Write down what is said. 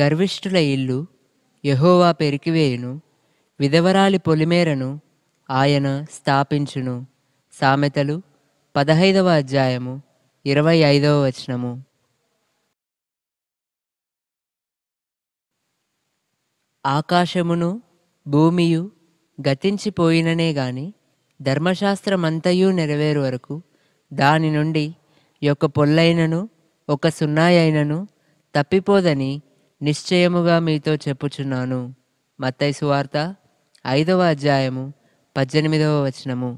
గర్విష్ఠుల ఇల్లు యహోవా పెరికివేయును విధవరాలి పొలిమేరను ఆయన స్థాపించును సామెతలు పదహైదవ అధ్యాయము ఇరవై ఐదవ వచనము ఆకాశమును భూమియు గతించిపోయిననే గాని ధర్మశాస్త్రమంతయు నెరవేరు వరకు దాని నుండి యొక్క పొల్లైనను ఒక సున్నాయైనను తప్పిపోదని నిశ్చయముగా మీతో చెప్పుచున్నాను మత్తైసు వార్త ఐదవ అధ్యాయము పద్దెనిమిదవ వచనము